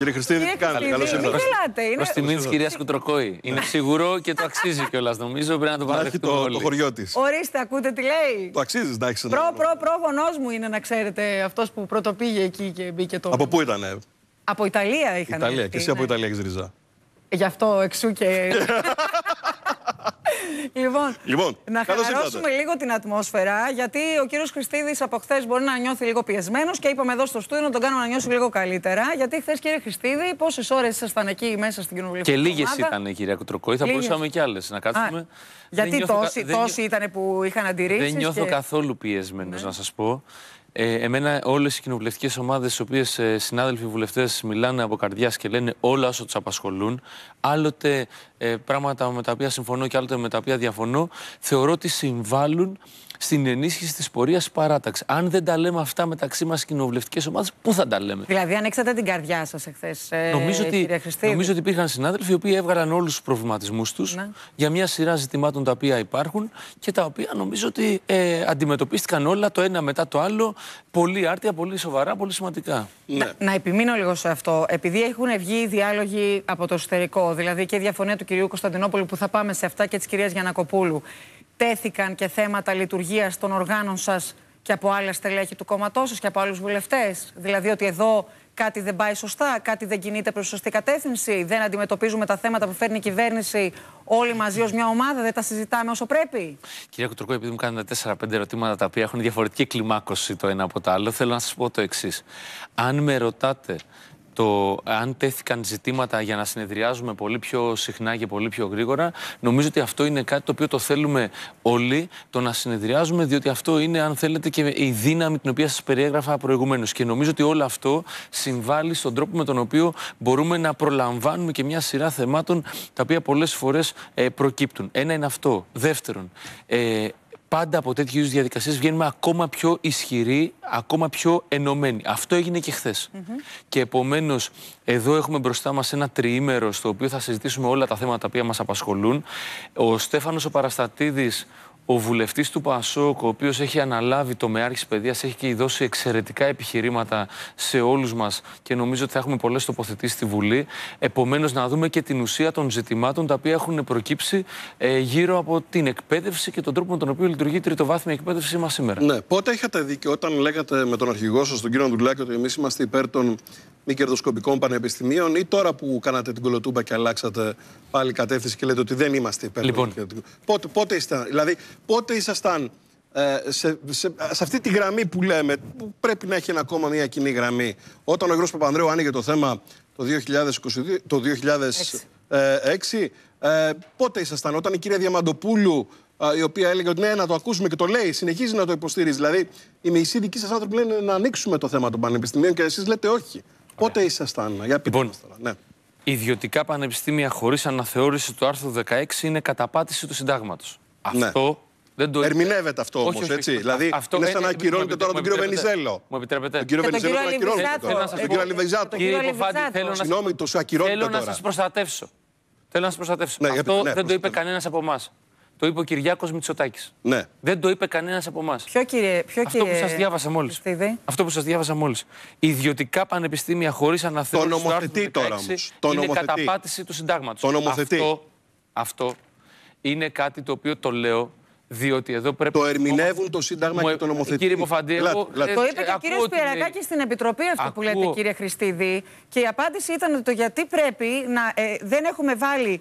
Κύριε Χριστίδη, τι κάνετε, καλώ ήρθατε. Τι γελάτε. Είναι... τιμή τη κυρία Κουτροκόη. Είναι σίγουρο και το αξίζει κιόλας. Νομίζω πρέπει να το παραδεχτούμε το, όλοι. το χωριό της. Ορίστε, ακούτε τι λέει. Το αξίζει, εντάξει. Προ, προ, πρό μου είναι να ξέρετε αυτός που πρώτο πήγε εκεί και μπήκε το. Από πού ήταν, Από Ιταλία είχαν. Ιταλία, και εσύ από ναι. Ιταλία έχεις ριζά. Γι' αυτό εξού και. λοιπόν, λοιπόν, να χαλαρώσουμε λίγο την ατμόσφαιρα, γιατί ο κύριος Χριστίδης από χθες μπορεί να νιώθει λίγο πιεσμένος και είπαμε εδώ στο στούδιο να τον κάνουμε να νιώσει λίγο καλύτερα. Γιατί χθες, κύριε Χριστίδη, πόσες ώρες ήσασταν εκεί μέσα στην κοινοβουλευτική Και λίγες ήταν, κυρία Κουτροκόη, θα μπορούσαμε και άλλες να κάτσουμε. γιατί τόσοι, κα... ήταν που είχαν αντιρρήσεις. Δεν νιώθω καθόλου πιεσμένος, ναι. να σας πω. Ε, εμένα όλες οι κοινοβουλευτικές ομάδες οι οποίες ε, συνάδελφοι βουλευτές μιλάνε από καρδιάς και λένε όλα όσο τους απασχολούν, άλλοτε ε, πράγματα με τα οποία συμφωνώ και άλλοτε με τα οποία διαφωνώ, θεωρώ ότι συμβάλλουν στην ενίσχυση της πορείας παράταξης. Αν δεν τα λέμε αυτά μεταξύ μας κοινοβουλευτικές ομάδες, πού θα τα λέμε. Δηλαδή, έξατε την καρδιά σας εχθές. Ε, νομίζω, ότι, νομίζω ότι υπήρχαν συνάδελφοι οι οποίοι έβγαλαν όλους τους προβληματισμούς τους ναι. για μια σειρά ζητημάτων τα οποία υπάρχουν και τα οποία νομίζω ότι ε, αντιμετωπίστηκαν όλα το ένα μετά το άλλο πολύ άρτια, πολύ σοβαρά, πολύ σημαντικά. Ναι. Να, να επιμείνω λίγο σε αυτό. Επειδή έχουν βγει διάλογοι από το εσωτερικό, δηλαδή και η διαφωνία του κυρίου Κωνσταντινόπουλου που θα πάμε σε αυτά και της κυρίας Γιανακοπούλου τέθηκαν και θέματα λειτουργίας των οργάνων σας και από άλλα στελέχη του κόμματός σας και από άλλους βουλευτές. Δηλαδή ότι εδώ κάτι δεν πάει σωστά, κάτι δεν κινείται προς σωστή κατεύθυνση, δεν αντιμετωπίζουμε τα θέματα που φέρνει η κυβέρνηση όλοι μαζί ως μια ομάδα, δεν τα συζητάμε όσο πρέπει. Κυρία Κουτρουκό, επειδή μου κάνετε 4-5 ερωτήματα τα οποία έχουν διαφορετική κλιμάκωση το ένα από το άλλο, θέλω να σας πω το εξής. Αν με ρωτάτε το αν τέθηκαν ζητήματα για να συνεδριάζουμε πολύ πιο συχνά και πολύ πιο γρήγορα, νομίζω ότι αυτό είναι κάτι το οποίο το θέλουμε όλοι, το να συνεδριάζουμε, διότι αυτό είναι, αν θέλετε, και η δύναμη την οποία σας περιέγραφα προηγουμένως. Και νομίζω ότι όλο αυτό συμβάλλει στον τρόπο με τον οποίο μπορούμε να προλαμβάνουμε και μια σειρά θεμάτων τα οποία πολλές φορές ε, προκύπτουν. Ένα είναι αυτό. Δεύτερον, ε, πάντα από τέτοιου είδους διαδικασίες βγαίνουμε ακόμα πιο ισχυροί, ακόμα πιο ενωμένοι. Αυτό έγινε και χθες. Και επομένως, εδώ έχουμε μπροστά μας ένα τριήμερο στο οποίο θα συζητήσουμε όλα τα θέματα τα οποία μας απασχολούν. Ο Στέφανος ο Παραστατήδη, ο βουλευτής του Πασόκ, ο οποίος έχει αναλάβει το μεάρχης παιδείας, έχει και δώσει εξαιρετικά επιχειρήματα σε όλους μας και νομίζω ότι θα έχουμε πολλές τοποθετήσεις στη Βουλή. Επομένως, να δούμε και την ουσία των ζητημάτων τα οποία έχουν προκύψει ε, γύρω από την εκπαίδευση και τον τρόπο με τον οποίο λειτουργεί η τριτοβάθμια εκπαίδευση μας σήμερα. Ναι, πότε είχατε δίκιο όταν λέγατε με τον αρχηγό σας, τον κύριο Ντουλάκη, ότι εμείς είμαστε υπέρ των μη κερδοσκοπικών πανεπιστημίων ή τώρα που κάνατε την κολοτούμπα και αλλάξατε πάλι κατεύθυνση και λέτε ότι δεν είμαστε υπέρ. Λοιπόν. Πότε, πότε, ήσταν, δηλαδή, πότε ήσασταν ε, σε, σε, αυτή τη γραμμή που λέμε, που πρέπει να έχει ένα, ακόμα μια κοινή γραμμή. Όταν ο Γιώργος Παπανδρέου άνοιγε το θέμα το 2022, το 2006, ε, πότε ήσασταν, όταν η κυρία Διαμαντοπούλου ε, η οποία έλεγε ότι ναι, να το ακούσουμε και το λέει, συνεχίζει να το υποστηρίζει. Δηλαδή, οι μισοί δικοί σας άνθρωποι λένε να ανοίξουμε το θέμα των πανεπιστημίων και εσείς λέτε όχι. Πότε ήσασταν, για πείτε λοιπόν, τώρα. Ναι. Ιδιωτικά πανεπιστήμια χωρίς αναθεώρηση του άρθρου 16 είναι καταπάτηση του συντάγματος. Αυτό δεν το Ερμηνεύεται αυτό όμω, έτσι. δηλαδή, αυτό είναι σαν να ακυρώνετε τώρα τον κύριο Βενιζέλο. Μου επιτρέπετε. Τον κύριο Βενιζέλο τον ακυρώνετε τώρα. Τον κύριο Αλιβεζάτο. Κύριε το τώρα. Θέλω να σα προστατεύσω. Θέλω να σα προστατεύσω. Αυτό δεν το είπε κανένα από εμά. Το είπε ο Κυριάκος Μητσοτάκης. Ναι. Δεν το είπε κανένας από εμάς. Ποιο κύριε, ποιο Αυτό που σας διάβασα μόλις. Αυτό που σας διάβασα μόλις. Ιδιωτικά πανεπιστήμια χωρίς αναθέσει. Το νομοθετεί τώρα όμως. είναι καταπάτηση του συντάγματος. Το νομοθετεί. Αυτό, αυτό είναι κάτι το οποίο το λέω διότι εδώ πρέπει. Το ερμηνεύουν το Σύνταγμα και το ε, νομοθετικό. Κύριε ε, το είπε και ο κύριο Πιερακάκη στην Επιτροπή αυτό ακούω... που λέτε, κύριε Χριστίδη. Και η απάντηση ήταν ότι το γιατί πρέπει να. Ε, δεν έχουμε βάλει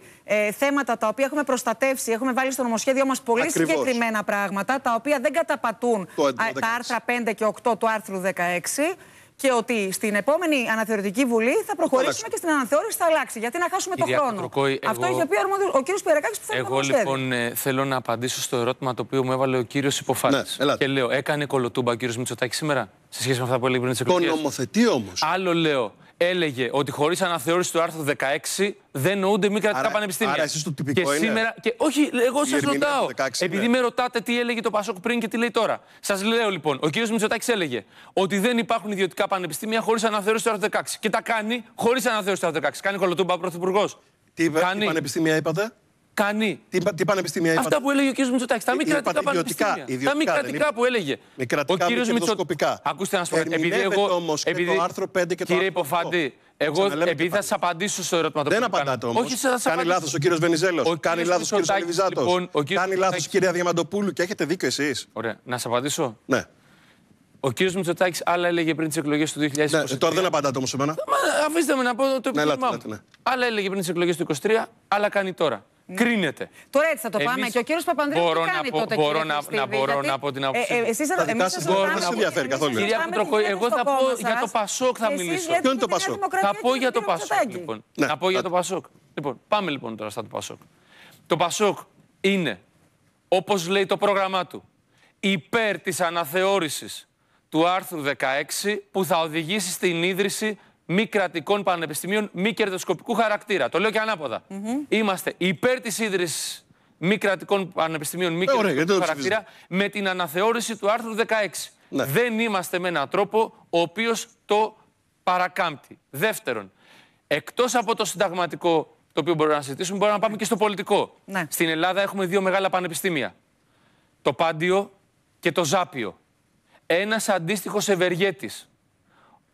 θέματα τα οποία έχουμε προστατεύσει. Έχουμε βάλει στο νομοσχέδιό μα πολύ Ακριβώς. συγκεκριμένα πράγματα τα οποία δεν καταπατούν τα άρθρα 5 και 8 του άρθρου 16 και ότι στην επόμενη αναθεωρητική βουλή θα προχωρήσουμε και στην αναθεώρηση θα αλλάξει. Γιατί να χάσουμε τον το χρόνο. Αυτό έχει είχε πει ο κύριος Περακάκη που θέλει να να Εγώ λοιπόν ε, θέλω να απαντήσω στο ερώτημα το οποίο μου έβαλε ο κύριος Υποφάτης. Ναι, και λέω, έκανε κολοτούμπα ο κύριος Μητσοτάκης σήμερα σε σχέση με αυτά που έλεγε πριν τις εκλογέ. Το νομοθετεί όμως. Άλλο λέω έλεγε ότι χωρίς αναθεώρηση του άρθρου 16 δεν νοούνται μη κρατικά πανεπιστήμια. Άρα, το και Σήμερα, και, όχι, εγώ σα ρωτάω. επειδή με ρωτάτε τι έλεγε το Πασόκ πριν και τι λέει τώρα. Σας λέω λοιπόν, ο κ. Μητσοτάκης έλεγε ότι δεν υπάρχουν ιδιωτικά πανεπιστήμια χωρίς αναθεώρηση του άρθρου 16. Και τα κάνει χωρίς αναθεώρηση του άρθρου 16. Κάνει κολοτούμπα πρωθυπουργός. Τι κάνει... πανεπιστήμια είπατε κάνει. Τι, τι πανεπιστήμια Αυτά που έλεγε ο κ. Μητσοτάκης. Τα μη κρατικά πανεπιστήμια. τα μη κρατικά δηλαδή. που έλεγε. Μη κρατικά, ο κ. Ακούστε να σου πω. Επειδή εγώ. το άρθρο 5 και το Κύριε Υποφάντη, εγώ επειδή θα σας απαντήσω στο ερώτημα Δεν απαντάτε όμως. Όχι, Κάνει λάθος ο κύριος Βενιζέλος. Κάνει λάθος ο κύριος Βενιζάτος. Λοιπόν, κάνει λάθος η κυρία Διαμαντοπούλου και έχετε δίκιο εσείς. Ωραία. Να σας απαντήσω. Ναι. Ο κύριος Μητσοτάκης άλλα έλεγε πριν τις εκλογές του 2023. Ναι, τώρα δεν απαντάτε όμως σε μένα. αφήστε με να πω το ναι, επιχείρημά ναι, μου. Ναι, ναι. Άλλα έλεγε πριν τις εκλογές του 2023, άλλα κάνει τώρα. Ναι. κρίνεται. Τώρα έτσι θα το πάμε. Και ο κύριος Παπανδρέου μπορώ κάνει να, τότε, μπορώ να, να, να πω την άποψή μου. Ε, ε, εσείς δεν εμείς σας μπορώ, να ενδιαφέρει καθόλου. Κυρία Κουτροχώ, εγώ θα πω για το Πασόκ θα μιλήσω. Ποιο είναι το Πασόκ. Θα λοιπόν. ναι, πω για το Πασόκ, λοιπόν. πω για το Πασόκ. Λοιπόν, πάμε λοιπόν τώρα στα του Πασόκ. Το Πασόκ είναι, όπως λέει το πρόγραμμά του, υπέρ της αναθεώρησης του άρθρου 16 που θα οδηγήσει στην ίδρυση μη κρατικών πανεπιστημίων μη κερδοσκοπικού χαρακτήρα. Το λέω και ανάποδα. Είμαστε υπέρ της ίδρυσης μη κρατικών πανεπιστημίων μη ε, κερδοσκοπικού χαρακτήρα με την αναθεώρηση του άρθρου 16. Ναι. Δεν είμαστε με έναν τρόπο ο οποίος το παρακάμπτει. Δεύτερον, εκτός από το συνταγματικό το οποίο μπορούμε να συζητήσουμε, μπορούμε να πάμε και στο πολιτικό. Ναι. Στην Ελλάδα έχουμε δύο μεγάλα πανεπιστήμια. Το Πάντιο και το Ζάπιο. Ένας αντίστοιχος ευεργέτης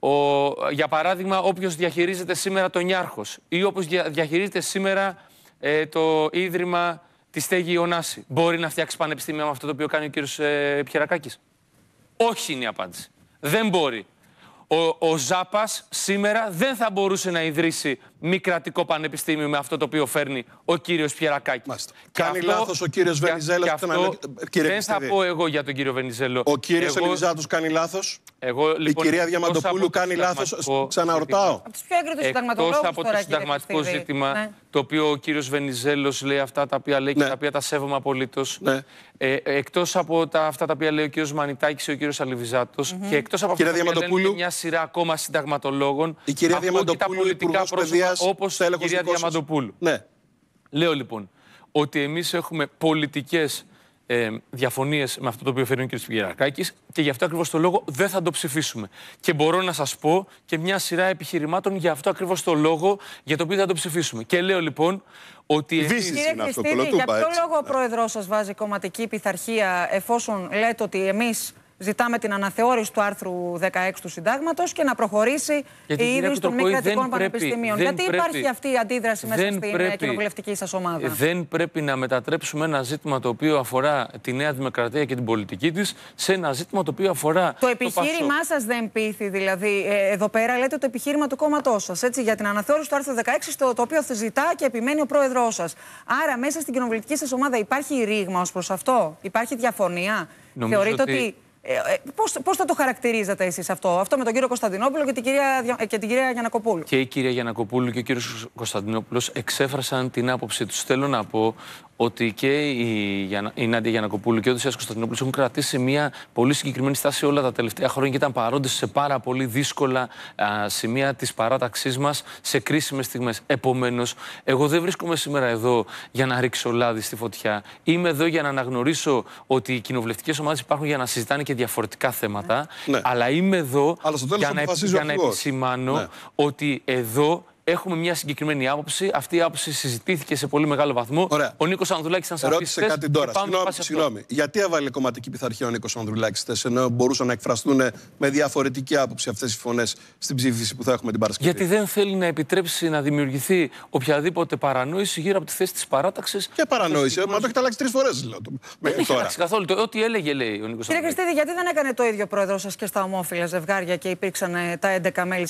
ο, για παράδειγμα, όποιος διαχειρίζεται σήμερα τον Νιάρχος ή οπως διαχειρίζεται σήμερα ε, το ίδρυμα τη Στέγη Ιωνάση, μπορεί να φτιάξει πανεπιστήμια με αυτό το οποίο κάνει ο κύριος ε, Όχι είναι η απάντηση. Δεν μπορεί. Ο, ο Ζάπας σήμερα δεν θα μπορούσε να ιδρύσει μη κρατικό πανεπιστήμιο με αυτό το οποίο φέρνει ο κύριος Πιερακάκης. Κάνει λάθος ο κύριος Βενιζέλο. Δεν θα πω εγώ για τον κύριο Βενιζέλο. Ο κύριος εγώ... Ελιζάτος κάνει λάθος. Εγώ, λοιπόν, Η κυρία Διαμαντοπούλου κάνει λάθος. Ξαναρωτάω. Από Εκτό από το συνταγματικό ζήτημα, ναι. το οποίο ο κύριος Βενιζέλος λέει αυτά τα οποία λέει ναι. και τα οποία τα σέβομαι απολύτως. Ναι. Ε, εκτός από τα, αυτά τα οποία λέει ο κύριος Μανιτάκης και ο κύριος Αλιβιζάτος. Mm-hmm. Και εκτός από αυτά που λέει μια σειρά ακόμα συνταγματολόγων. Η κυρία Διαμαντοπούλου, τα πολιτικά πρόσωπα Όπω η κυρία Διαμαντοπούλου. Ναι. Λέω λοιπόν ότι εμείς έχουμε πολιτικές ε, διαφωνίες με αυτό το οποίο φέρνει ο κ. Πιερακάκη και γι' αυτό ακριβώς το λόγο δεν θα το ψηφίσουμε. Και μπορώ να σας πω και μια σειρά επιχειρημάτων για αυτό ακριβώς το λόγο για το οποίο θα το ψηφίσουμε. Και λέω λοιπόν ότι. Κύριε για ποιο λόγο ο ναι. πρόεδρός σας βάζει κομματική πειθαρχία εφόσον λέτε ότι εμείς Ζητάμε την αναθεώρηση του άρθρου 16 του συντάγματος και να προχωρήσει η ίδρυση των μη κρατικών πανεπιστημίων. Γιατί υπάρχει αυτή η αντίδραση μέσα στην πρέπει, κοινοβουλευτική σας ομάδα. Δεν πρέπει να μετατρέψουμε ένα ζήτημα το οποίο αφορά τη Νέα Δημοκρατία και την πολιτική της σε ένα ζήτημα το οποίο αφορά. Το, το επιχείρημά σας δεν πείθει, δηλαδή. Ε, εδώ πέρα λέτε το επιχείρημα του κόμματός σας για την αναθεώρηση του άρθρου 16, το, το οποίο ζητά και επιμένει ο πρόεδρός σας. Άρα μέσα στην κοινοβουλευτική σας ομάδα υπάρχει ρήγμα ως προς αυτό, υπάρχει διαφωνία. Θεωρείτε ότι ε, ε, Πώς πώς, θα το χαρακτηρίζατε εσείς αυτό, αυτό με τον κύριο Κωνσταντινόπουλο και την κυρία, ε, και την κυρία Γιανακοπούλου. Και η κυρία Γιανακοπούλου και ο κύριος Κωνσταντινόπουλος εξέφρασαν την άποψή τους. Θέλω να πω ότι και η, η Νάντια Γιανακοπούλου και ο Δησιάς Κωνσταντινόπουλος έχουν κρατήσει μια πολύ συγκεκριμένη στάση όλα τα τελευταία χρόνια και ήταν παρόντες σε πάρα πολύ δύσκολα α, σημεία της παράταξής μας σε κρίσιμες στιγμές. Επομένως, εγώ δεν βρίσκομαι σήμερα εδώ για να ρίξω λάδι στη φωτιά. Είμαι εδώ για να αναγνωρίσω ότι οι κοινοβουλευτικές ομάδες υπάρχουν για να συζητάνε διαφορετικά θέματα. Ναι. Αλλά είμαι εδώ για να επισημάνω ναι. ότι εδώ Έχουμε μια συγκεκριμένη άποψη. Αυτή η άποψη συζητήθηκε σε πολύ μεγάλο βαθμό. Ωραία. Ο Νίκος Ανδρουλάκης ήταν σαφή. Ρώτησε κάτι τώρα. Συγγνώμη, συγγνώμη. Γιατί έβαλε κομματική πειθαρχία ο Νίκος Ανδρουλάκης χθες, ενώ μπορούσαν να εκφραστούν με διαφορετική άποψη αυτές οι φωνές στην ψήφιση που θα έχουμε την Παρασκευή. Γιατί δεν θέλει να επιτρέψει να δημιουργηθεί οποιαδήποτε παρανόηση γύρω από τη θέση της παράταξης. Και παρανόηση. Μα το έχετε αλλάξει τρεις φορές, λέω. Δεν έχει καθόλου. ό,τι έλεγε, λέει ο Νίκος Ανδρουλάκη. Κύριε Χριστίδη, γιατί δεν έκανε το ίδιο πρόεδρος σας και στα ομόφυλα ζευγάρια και υπήρξαν ε, τα 11 μέλη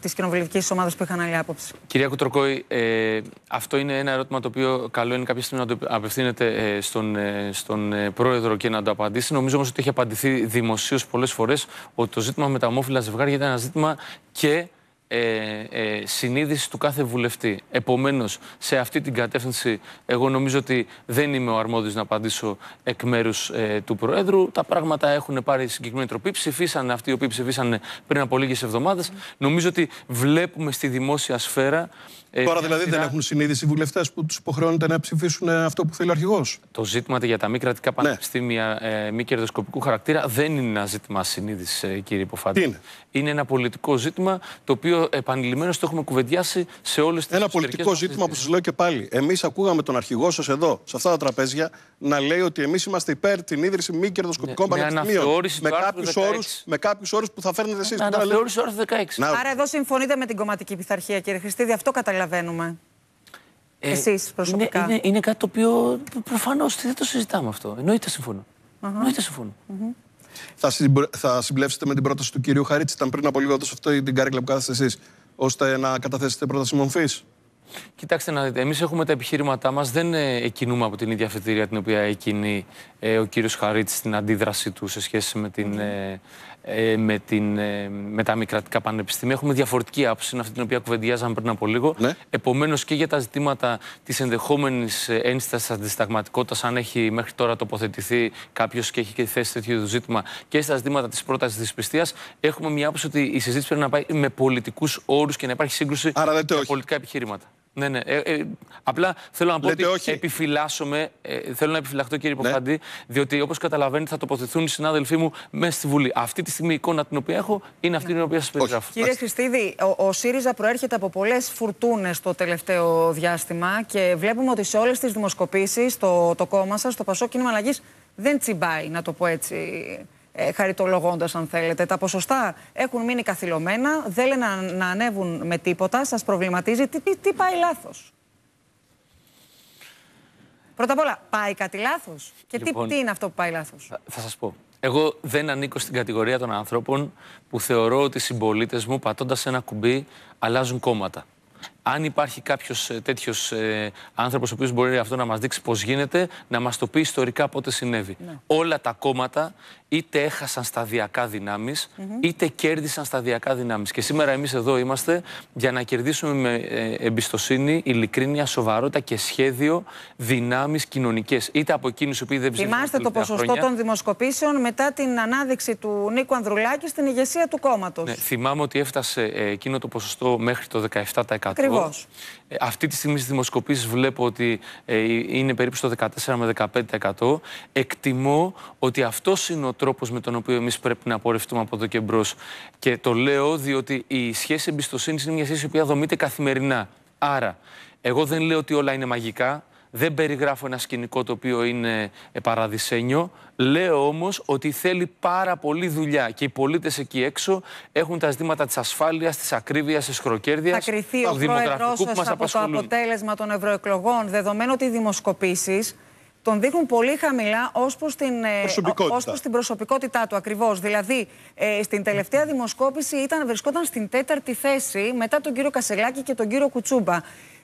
τη κοινοβουλευτικής ομάδας που είχαν άλλη άποψη. Κυρία Κουτροκόη, ε, αυτό είναι ένα ερώτημα το οποίο καλό είναι κάποια στιγμή να το απευθύνεται ε, στον, ε, στον ε, πρόεδρο και να το απαντήσει. Νομίζω όμως ότι έχει απαντηθεί δημοσίως πολλές φορές ότι το ζήτημα με τα ομόφυλα ζευγάρια ήταν ένα ζήτημα και ε, ε, συνείδηση του κάθε βουλευτή. Επομένως, σε αυτή την κατεύθυνση, εγώ νομίζω ότι δεν είμαι ο αρμόδιος να απαντήσω εκ μέρους ε, του Προέδρου. Τα πράγματα έχουν πάρει συγκεκριμένη τροπή. Ψηφίσανε αυτοί οι οποίοι ψηφίσαν πριν από λίγες εβδομάδες. Νομίζω ότι βλέπουμε στη δημόσια σφαίρα. Ε, Τώρα δηλαδή δεν έχουν συνείδηση οι βουλευτές που τους υποχρεώνεται να ψηφίσουν αυτό που θέλει ο αρχηγός. Το ζήτημα για τα μη κρατικά ναι. πανεπιστήμια μη κερδοσκοπικού χαρακτήρα δεν είναι ένα ζήτημα συνείδησης, κύριε Υποφάτη. είναι ένα πολιτικό ζήτημα το οποίο επανειλημμένως το έχουμε κουβεντιάσει σε όλες τις Ένα πολιτικό ζήτημα που σας λέω και πάλι. Εμείς ακούγαμε τον αρχηγό σας εδώ, σε αυτά τα τραπέζια, να λέει ότι εμείς είμαστε υπέρ την ίδρυση μη κερδοσκοπικών ναι, πανεπιστημίων. Με κάποιους όρους που θα φέρνετε εσείς. Με αναθεώρηση του άρθρου 16. Άρα εδώ συμφωνείτε με την κομματική πειθαρχία, κύριε Χριστίδη, αυτό καταλαβαίνουμε. Ε, Εσείς προσωπικά. Είναι, είναι, είναι κάτι το οποίο προφανώς δεν το συζητάμε αυτό. Εννοείται συμφωνώ. huh θα, θα συμπλέψετε με την πρόταση του κυρίου Χαρίτση. Ήταν πριν από λίγο τόσο αυτό την καρέκλα που κάθεστε εσείς, ώστε να καταθέσετε πρόταση μορφής. Κοιτάξτε να δείτε, εμείς έχουμε τα επιχείρηματά μας δεν ε, εκινούμε από την ίδια αφετηρία την οποία εκινεί ε, ο κύριος Χαρίτ στην αντίδρασή του σε σχέση με, την, ναι. ε, με, με τα μη κρατικά πανεπιστήμια. Έχουμε διαφορετική άποψη, είναι αυτή την οποία κουβεντιάζαμε πριν από λίγο. Ναι. Επομένως και για τα ζητήματα της ενδεχόμενης ένσταση αντισταγματικότητας, αν έχει μέχρι τώρα τοποθετηθεί κάποιος και έχει και θέσει τέτοιο είδους ζήτημα, και στα ζητήματα της πρότασης της έχουμε μια άποψη ότι η συζήτηση πρέπει να πάει με πολιτικούς όρους και να υπάρχει σύγκρουση με πολιτικά επιχείρηματα. Ναι, ναι. Ε, ε, απλά θέλω να πω Λέτε ότι επιφυλάσσομαι, ε, θέλω να επιφυλαχτώ κύριε ναι. Παπαντή, διότι όπως καταλαβαίνετε θα τοποθετηθούν οι συνάδελφοί μου μέσα στη Βουλή. Αυτή τη στιγμή η εικόνα την οποία έχω είναι αυτή ναι. την οποία σας ναι. περιγράφω. Κύριε Χριστίδη, ο, ΣΥΡΙΖΑ προέρχεται από πολλές φουρτούνες το τελευταίο διάστημα και βλέπουμε ότι σε όλες τις δημοσκοπήσεις το, το κόμμα σας, το Πασό Κίνημα Αλλαγής, δεν τσιμπάει, να το πω έτσι ε, αν θέλετε. Τα ποσοστά έχουν μείνει καθυλωμένα, δεν λένε να, ανέβουν με τίποτα. Σας προβληματίζει. Τι, τι, πάει λάθος. Πρώτα απ' όλα, πάει κάτι λάθος. Και τι, λοιπόν, τι είναι αυτό που πάει λάθος. Θα σας πω. Εγώ δεν ανήκω στην κατηγορία των ανθρώπων που θεωρώ ότι οι συμπολίτες μου πατώντας ένα κουμπί αλλάζουν κόμματα αν υπάρχει κάποιος τέτοιος ε, ε άνθρωπος, ο οποίος μπορεί αυτό να μας δείξει πώς γίνεται, να μας το πει ιστορικά πότε συνέβη. Ναι. Όλα τα κόμματα είτε έχασαν σταδιακά δυνάμεις, mm είτε κέρδισαν σταδιακά δυνάμεις. Και σήμερα εμείς εδώ είμαστε για να κερδίσουμε με ε, εμπιστοσύνη, ειλικρίνεια, σοβαρότητα και σχέδιο δυνάμεις κοινωνικές. Είτε από εκείνους που οποίοι δεν ψήφισαν. Θυμάστε το ποσοστό χρόνια. των δημοσκοπήσεων μετά την ανάδειξη του Νίκου Ανδρουλάκη στην ηγεσία του κόμματος. Ναι, θυμάμαι ότι έφτασε ε, εκείνο το ποσοστό μέχρι το 17%. Ε, αυτή τη στιγμή στις δημοσκοπήσεις βλέπω ότι ε, είναι περίπου στο 14 με 15%. Εκτιμώ ότι αυτός είναι ο τρόπος με τον οποίο εμείς πρέπει να πορευτούμε από εδώ και μπρος. Και το λέω διότι η σχέση εμπιστοσύνης είναι μια σχέση η δομείται καθημερινά. Άρα, εγώ δεν λέω ότι όλα είναι μαγικά δεν περιγράφω ένα σκηνικό το οποίο είναι ε, παραδεισένιο. Λέω όμως ότι θέλει πάρα πολύ δουλειά και οι πολίτες εκεί έξω έχουν τα ζητήματα της ασφάλειας, της ακρίβειας, της χροκέρδεια. Θα κρυθεί ο πρόεδρο από το αποτέλεσμα των ευρωεκλογών, δεδομένου ότι οι δημοσκοπήσεις τον δείχνουν πολύ χαμηλά ως προς την, ε, την προσωπικότητά του ακριβώς. Δηλαδή, ε, στην τελευταία δημοσκόπηση ήταν, βρισκόταν στην τέταρτη θέση μετά τον κύριο Κασελάκη και τον κύριο Κουτσούμπα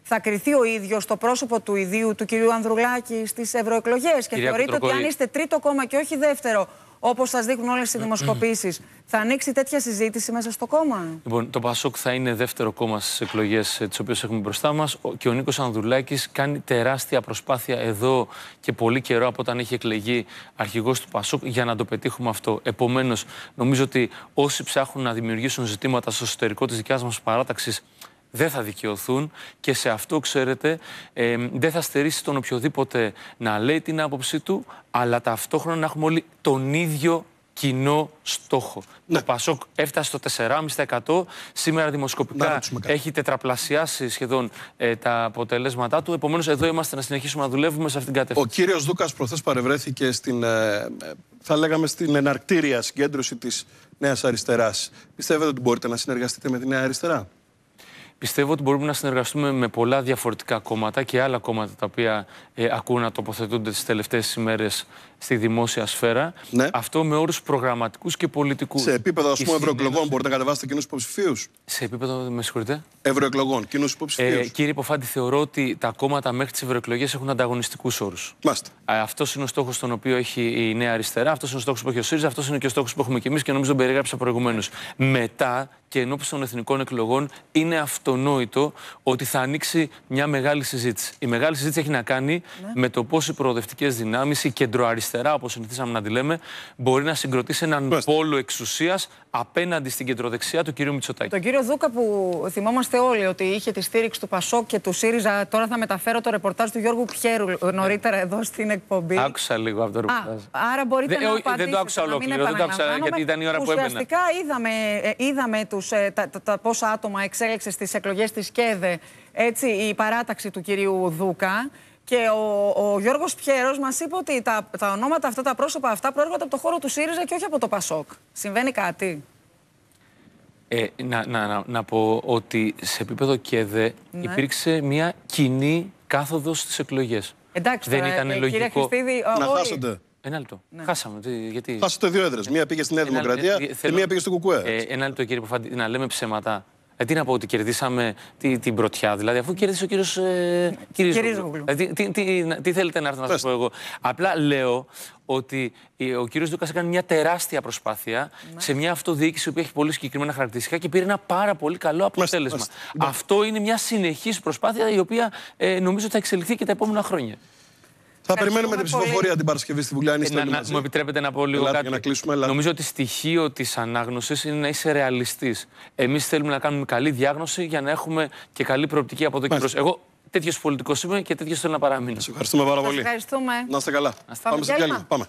θα κρυθεί ο ίδιο το πρόσωπο του ιδίου του κυρίου Ανδρουλάκη στις ευρωεκλογές. Και θεωρείτε ότι αν είστε τρίτο κόμμα και όχι δεύτερο, όπως σας δείχνουν όλες οι δημοσκοπήσεις, θα ανοίξει τέτοια συζήτηση μέσα στο κόμμα. Λοιπόν, το Πασόκ θα είναι δεύτερο κόμμα στις εκλογές ε, τις οποίες έχουμε μπροστά μας. Και ο Νίκος Ανδρουλάκης κάνει τεράστια προσπάθεια εδώ και πολύ καιρό από όταν έχει εκλεγεί αρχηγός του Πασόκ για να το πετύχουμε αυτό. Επομένως, νομίζω ότι όσοι ψάχνουν να δημιουργήσουν ζητήματα στο εσωτερικό της δικιάς μας παράταξης δεν θα δικαιωθούν και σε αυτό, ξέρετε, ε, δεν θα στερήσει τον οποιοδήποτε να λέει την άποψή του, αλλά ταυτόχρονα να έχουμε όλοι τον ίδιο κοινό στόχο. Ναι. Το Πασόκ έφτασε στο 4,5%. Σήμερα δημοσκοπικά έχει τετραπλασιάσει σχεδόν ε, τα αποτελέσματά του. Επομένως, εδώ είμαστε να συνεχίσουμε να δουλεύουμε σε αυτήν την κατεύθυνση. Ο κύριος Δούκας προχθές παρευρέθηκε στην, ε, ε, θα λέγαμε, στην εναρκτήρια συγκέντρωση της Νέας Αριστεράς. Πιστεύετε ότι μπορείτε να συνεργαστείτε με τη Νέα Αριστερά. Πιστεύω ότι μπορούμε να συνεργαστούμε με πολλά διαφορετικά κόμματα και άλλα κόμματα τα οποία ε, να τοποθετούνται τις τελευταίες ημέρες στη δημόσια σφαίρα. Ναι. Αυτό με όρους προγραμματικούς και πολιτικούς. Σε επίπεδο ας πούμε, ευρωεκλογών, μπορείτε να κατεβάσετε κοινούς υποψηφίους. Σε επίπεδο, με συγχωρείτε. Ευρωεκλογών, κοινούς υποψηφίους. Ε, κύριε Ποφάντη, θεωρώ ότι τα κόμματα μέχρι τις ευρωεκλογές έχουν ανταγωνιστικούς όρους. Ε, αυτός είναι ο στόχος τον οποίο έχει η Νέα Αριστερά, αυτός είναι ο στόχος που έχει ο ΣΥΡΙΖΑ, αυτός είναι και ο στόχος που έχουμε κι εμείς και νομίζω τον περιγράψα προηγουμένως. Μετά και ενώπιση των εθνικών εκλογών είναι αυτονόητο ότι θα ανοίξει μια μεγάλη συζήτηση. Η μεγάλη συζήτηση έχει να κάνει ναι. με το πώς οι προοδευτικές δυνάμεις, οι αριστερά, όπως συνηθίσαμε να τη λέμε, μπορεί να συγκροτήσει έναν πόλο εξουσίας απέναντι στην κεντροδεξιά του κυρίου Μητσοτάκη. Τον κύριο Δούκα, που θυμόμαστε όλοι ότι είχε τη στήριξη του Πασό και του ΣΥΡΙΖΑ, τώρα θα μεταφέρω το ρεπορτάζ του Γιώργου Πιέρου νωρίτερα εδώ στην εκπομπή. Άκουσα λίγο αυτό το ρεπορτάζ. Α, άρα μπορείτε δεν, να απαντήσετε. Ε, δεν το άκουσα ολόκληρο, δεν το άκουσα γιατί ήταν η ώρα που έμπαινα. Ουσιαστικά είδαμε, ε, είδαμε τους, ε, τα, τα, τα πόσα άτομα εξέλεξε στις εκλογές της ΚΕΔΕ έτσι, η παράταξη του κυρίου Δούκα. Και ο, ο Γιώργος Πιέρος μας είπε ότι τα, τα ονόματα αυτά, τα πρόσωπα αυτά προέρχονται από το χώρο του ΣΥΡΙΖΑ και όχι από το ΠΑΣΟΚ. Συμβαίνει κάτι. Ε, να, να, να, να πω ότι σε επίπεδο ΚΕΔΕ ναι. υπήρξε μια κοινή κάθοδος στις εκλογές. Εντάξει, δεν ήταν ε, λογικό. Χριστίδη, να χάσατε. χάσονται. Ένα λεπτό. Ναι. Χάσαμε. Γιατί... Χάσατε δύο έδρες. Μία πήγε στην Νέα Δημοκρατία ε, και μία πήγε στην Κουκουέ. Ε, ένα λεπτό, κύριε Ποφάντη, να λέμε ψέματα. Ε, τι να πω ότι κερδίσαμε την πρωτιά, δηλαδή, αφού κέρδισε ο κύριος ε, ε, τι, τι, τι, θέλετε να έρθω να σας πω εγώ. Απλά λέω ότι ε, ο κύριος Δούκας έκανε μια τεράστια προσπάθεια ναι. σε μια αυτοδιοίκηση που έχει πολύ συγκεκριμένα χαρακτηριστικά και πήρε ένα πάρα πολύ καλό αποτέλεσμα. Αυτό είναι μια συνεχής προσπάθεια η οποία ε, νομίζω θα εξελιχθεί και τα επόμενα χρόνια. Θα περιμένουμε την ψηφοφορία την Παρασκευή στη Βουλή, ε, Μου επιτρέπετε να πω λίγο κάτι. Νομίζω ότι στοιχείο της ανάγνωσης είναι να είσαι ρεαλιστής. Εμείς θέλουμε να κάνουμε καλή διάγνωση για να έχουμε και καλή προοπτική από εδώ και Εγώ τέτοιος πολιτικός είμαι και τέτοιος θέλω να παραμείνω. Σας ευχαριστούμε πάρα πολύ. ευχαριστούμε. Να είστε καλά. Πάμε, σε διάλειμμα. Πάμε.